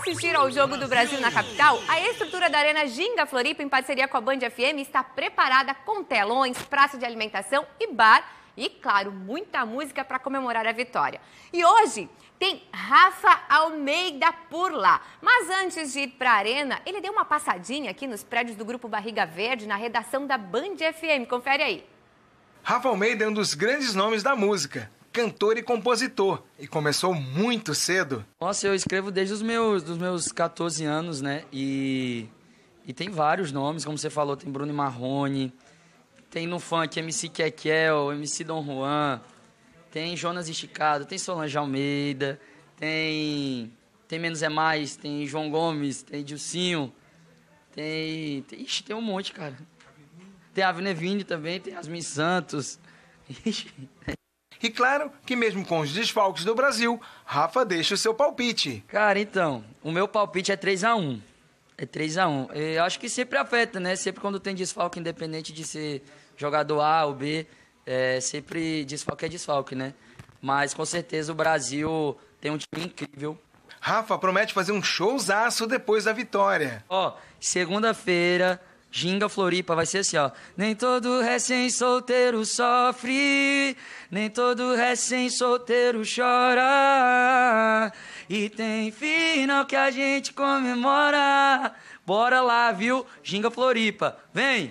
assistir ao Jogo do Brasil na capital, a estrutura da Arena Ginga Floripa, em parceria com a Band FM, está preparada com telões, praça de alimentação e bar. E, claro, muita música para comemorar a vitória. E hoje tem Rafa Almeida por lá. Mas antes de ir para a Arena, ele deu uma passadinha aqui nos prédios do Grupo Barriga Verde, na redação da Band FM. Confere aí. Rafa Almeida é um dos grandes nomes da música cantor e compositor e começou muito cedo. Nossa, eu escrevo desde os meus, dos meus 14 anos, né? E, e tem vários nomes, como você falou, tem Bruno Marrone, tem no funk MC Kekel, MC Don Juan, tem Jonas Esticado, tem Solange Almeida, tem tem Menos é Mais, tem João Gomes, tem Dilcinho, tem, tem, ixi, tem um monte, cara. Tem a Vini também, tem Asmin Santos. Ixi. E claro que, mesmo com os desfalques do Brasil, Rafa deixa o seu palpite. Cara, então, o meu palpite é 3 a 1 É 3 a 1 é, Eu acho que sempre afeta, né? Sempre quando tem desfalque, independente de ser jogador A ou B, é, sempre desfalque é desfalque, né? Mas com certeza o Brasil tem um time incrível. Rafa promete fazer um showzaço depois da vitória. Ó, segunda-feira Ginga Floripa vai ser assim, ó. Nem todo recém-solteiro sofre, nem todo recém-solteiro chora. E tem final que a gente comemora. Bora lá, viu? Ginga Floripa, vem!